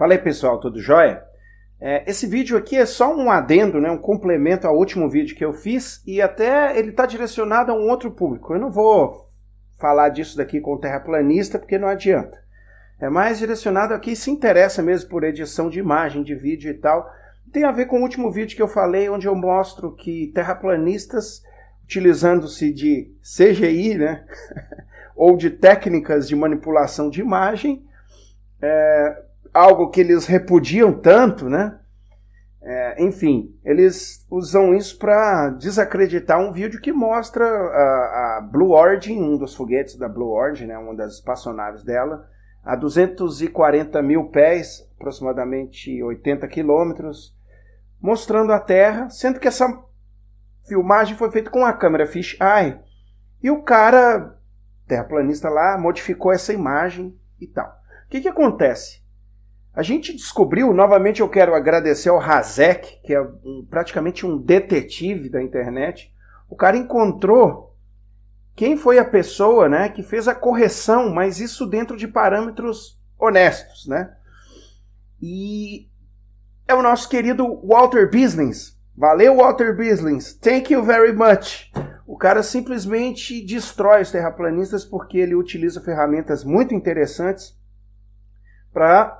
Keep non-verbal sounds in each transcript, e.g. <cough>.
Fala aí pessoal, tudo jóia? É, esse vídeo aqui é só um adendo, né, um complemento ao último vídeo que eu fiz e até ele está direcionado a um outro público. Eu não vou falar disso daqui com o terraplanista porque não adianta. É mais direcionado a quem se interessa mesmo por edição de imagem, de vídeo e tal. Tem a ver com o último vídeo que eu falei, onde eu mostro que terraplanistas, utilizando-se de CGI, né, <laughs> ou de técnicas de manipulação de imagem, é, algo que eles repudiam tanto, né? É, enfim, eles usam isso para desacreditar um vídeo que mostra a, a, Blue Origin, um dos foguetes da Blue Origin, né, uma das espaçonaves dela, a 240 mil pés, aproximadamente 80 quilômetros, mostrando a Terra, sendo que essa filmagem foi feita com a câmera fisheye. E o cara, terraplanista lá, modificou essa imagem e tal. O que, que acontece? A gente descobriu, novamente eu quero agradecer ao Razek, que é um, praticamente um detetive da internet. O cara encontrou quem foi a pessoa né, que fez a correção, mas isso dentro de parâmetros honestos. Né? E é o nosso querido Walter Business. Valeu, Walter Business. Thank you very much. O cara simplesmente destrói os terraplanistas porque ele utiliza ferramentas muito interessantes para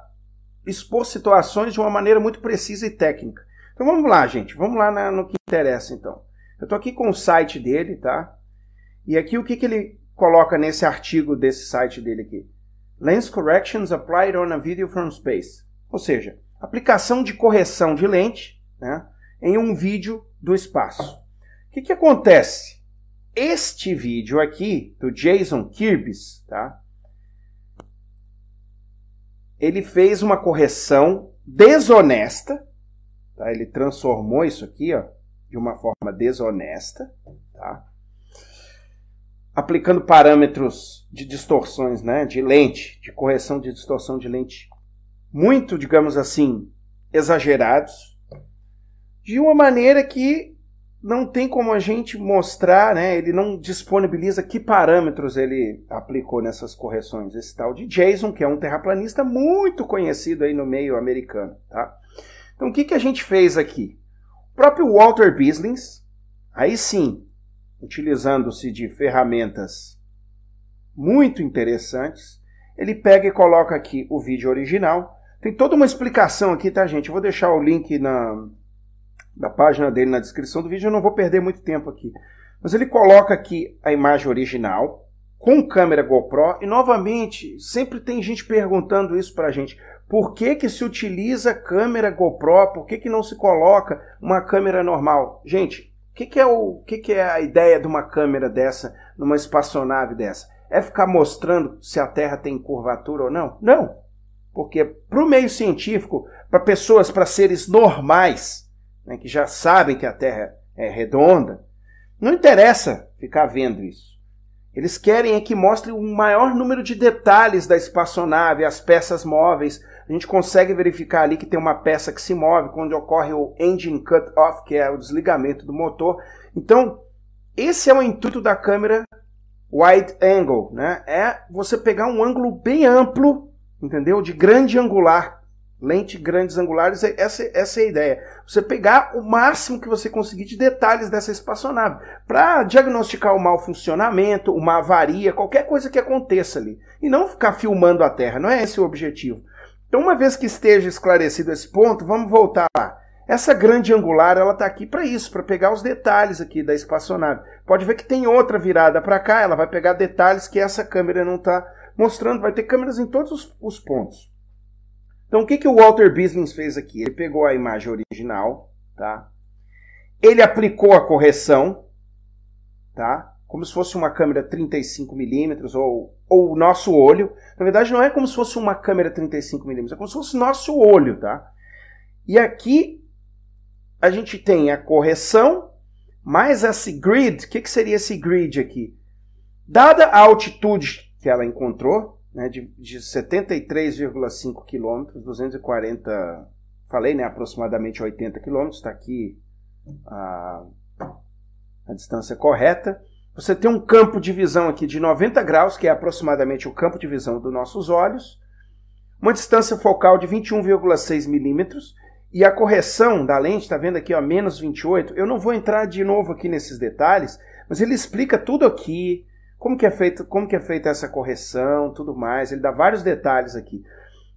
expor situações de uma maneira muito precisa e técnica. Então vamos lá, gente. Vamos lá na, no que interessa, então. Eu estou aqui com o site dele, tá? E aqui o que, que ele coloca nesse artigo desse site dele aqui? Lens corrections applied on a video from space. Ou seja, aplicação de correção de lente né, em um vídeo do espaço. O que, que acontece? Este vídeo aqui, do Jason Kirby, tá? ele fez uma correção desonesta, tá? ele transformou isso aqui ó, de uma forma desonesta, tá? aplicando parâmetros de distorções né? de lente, de correção de distorção de lente, muito, digamos assim, exagerados, de uma maneira que não tem como a gente mostrar, né? Ele não disponibiliza que parâmetros ele aplicou nessas correções. Esse tal de Jason, que é um terraplanista muito conhecido aí no meio americano, tá? Então o que, que a gente fez aqui? O próprio Walter Bislins, aí sim, utilizando-se de ferramentas muito interessantes, ele pega e coloca aqui o vídeo original. Tem toda uma explicação aqui, tá, gente? Eu vou deixar o link na, da página dele na descrição do vídeo, eu não vou perder muito tempo aqui. Mas ele coloca aqui a imagem original com câmera GoPro e novamente sempre tem gente perguntando isso para a gente. Por que, que se utiliza câmera GoPro? Por que, que não se coloca uma câmera normal? Gente, o que, que, é o que, que é a ideia de uma câmera dessa, numa espaçonave dessa? É ficar mostrando se a Terra tem curvatura ou não? Não. Porque para o meio científico, para pessoas, para seres normais, né, que já sabem que a Terra é redonda, não interessa ficar vendo isso. Eles querem é que mostre o maior número de detalhes da espaçonave, as peças móveis. A gente consegue verificar ali que tem uma peça que se move, quando ocorre o engine cut off, que é o desligamento do motor. Então, esse é o intuito da câmera wide angle, né? É você pegar um ângulo bem amplo, entendeu? De grande angular Lente grandes angulares, é, essa, essa é a ideia. Você pegar o máximo que você conseguir de detalhes dessa espaçonave para diagnosticar o mau funcionamento, uma avaria, qualquer coisa que aconteça ali. E não ficar filmando a Terra, não é esse o objetivo. Então, uma vez que esteja esclarecido esse ponto, vamos voltar lá. Essa grande angular, ela está aqui para isso, para pegar os detalhes aqui da espaçonave. Pode ver que tem outra virada para cá, ela vai pegar detalhes que essa câmera não está mostrando. Vai ter câmeras em todos os, os pontos. Então, o que, que o Walter Business fez aqui? Ele pegou a imagem original, tá? Ele aplicou a correção, tá? Como se fosse uma câmera 35mm ou, ou o nosso olho. Na verdade, não é como se fosse uma câmera 35mm, é como se fosse nosso olho, tá? E aqui a gente tem a correção, mais esse grid. O que, que seria esse grid aqui? Dada a altitude que ela encontrou, né, de, de 73,5 quilômetros, 240, falei, né, aproximadamente 80 quilômetros, está aqui a, a distância correta. Você tem um campo de visão aqui de 90 graus, que é aproximadamente o campo de visão dos nossos olhos, uma distância focal de 21,6 milímetros e a correção da lente, está vendo aqui, ó, menos 28. Eu não vou entrar de novo aqui nesses detalhes, mas ele explica tudo aqui, como que é feito, como que é feita essa correção, tudo mais. Ele dá vários detalhes aqui.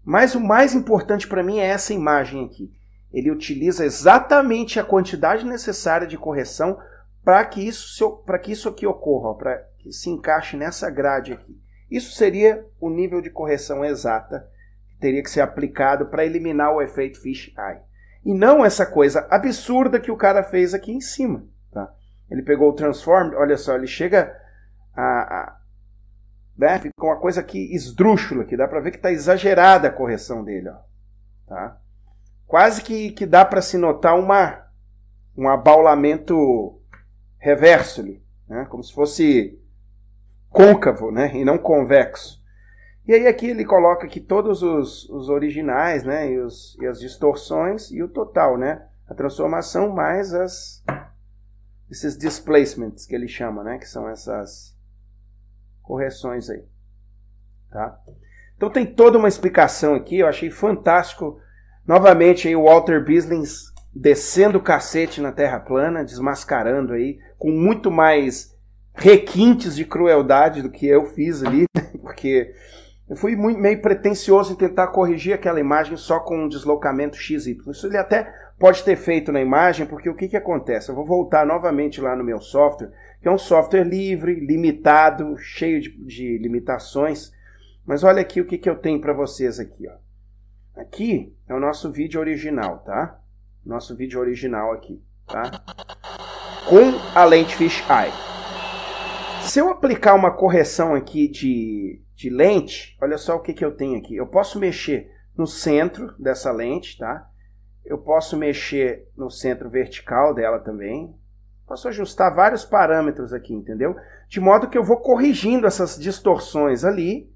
Mas o mais importante para mim é essa imagem aqui. Ele utiliza exatamente a quantidade necessária de correção para que isso para que isso aqui ocorra, para que se encaixe nessa grade aqui. Isso seria o nível de correção exata que teria que ser aplicado para eliminar o efeito fish eye. E não essa coisa absurda que o cara fez aqui em cima. Tá? Ele pegou o transform, olha só, ele chega a, a né? Fica uma coisa que esdrúxula, que dá para ver que está exagerada a correção dele, ó. Tá? Quase que, que dá para se notar uma, um abaulamento reverso, né? como se fosse côncavo né? e não convexo. E aí aqui ele coloca aqui todos os, os originais né? e, os, e as distorções e o total, né? a transformação mais as, esses displacements que ele chama, né? que são essas correções aí. Tá? Então tem toda uma explicação aqui, eu achei fantástico. Novamente aí o Walter Bislins descendo o cacete na Terra plana, desmascarando aí, com muito mais requintes de crueldade do que eu fiz ali, <laughs> porque eu fui muito, meio pretencioso em tentar corrigir aquela imagem só com um deslocamento XY. Isso ele até pode ter feito na imagem, porque o que, que acontece? Eu vou voltar novamente lá no meu software, que é um software livre, limitado, cheio de, de limitações. Mas olha aqui o que, que eu tenho para vocês aqui. Ó. Aqui é o nosso vídeo original, tá? Nosso vídeo original aqui, tá? Com a lente Eye. Se eu aplicar uma correção aqui de de lente, olha só o que, que eu tenho aqui. Eu posso mexer no centro dessa lente, tá? Eu posso mexer no centro vertical dela também. Posso ajustar vários parâmetros aqui, entendeu? De modo que eu vou corrigindo essas distorções ali.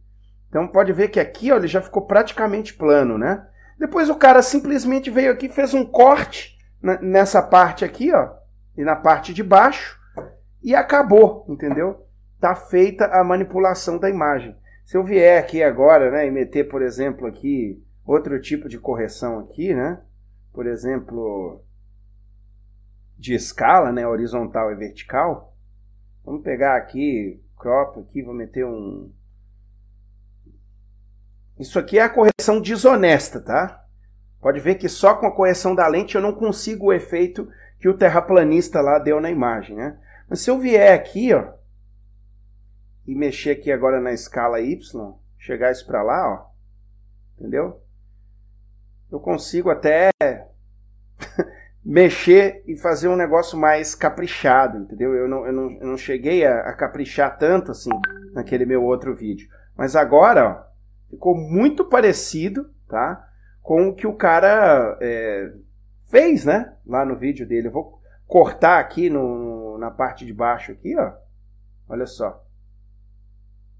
Então pode ver que aqui olha, ele já ficou praticamente plano, né? Depois o cara simplesmente veio aqui, fez um corte nessa parte aqui, ó, e na parte de baixo, e acabou, entendeu? Tá feita a manipulação da imagem. Se eu vier aqui agora, né, e meter, por exemplo, aqui outro tipo de correção aqui, né? Por exemplo, de escala, né, horizontal e vertical. Vamos pegar aqui crop aqui, vou meter um Isso aqui é a correção desonesta, tá? Pode ver que só com a correção da lente eu não consigo o efeito que o terraplanista lá deu na imagem, né? Mas se eu vier aqui, ó, e mexer aqui agora na escala Y, chegar isso para lá, ó, entendeu? Eu consigo até <laughs> mexer e fazer um negócio mais caprichado, entendeu? Eu não, eu não, eu não cheguei a, a caprichar tanto assim naquele meu outro vídeo. Mas agora, ó, ficou muito parecido, tá? Com o que o cara é, fez, né? Lá no vídeo dele. Eu vou cortar aqui no, na parte de baixo aqui, ó. Olha só.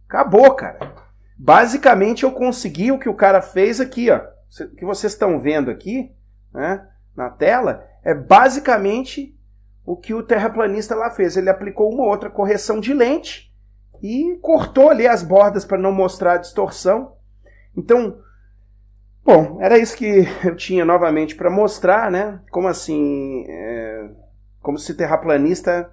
Acabou, cara. Basicamente eu consegui o que o cara fez aqui, ó. O que vocês estão vendo aqui, né, na tela, é basicamente o que o terraplanista lá fez. Ele aplicou uma outra correção de lente e cortou ali as bordas para não mostrar a distorção. Então, bom, era isso que eu tinha novamente para mostrar, né? Como assim, é, como se terraplanista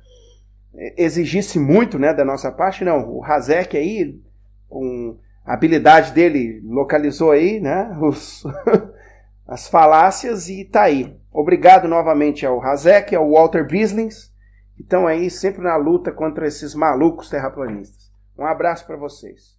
é, exigisse muito né, da nossa parte, não. O Hazek aí, com a habilidade dele, localizou aí né, os, <laughs> as falácias e está aí. Obrigado novamente ao Hazek, ao Walter Bislings, que estão aí sempre na luta contra esses malucos terraplanistas. Um abraço para vocês.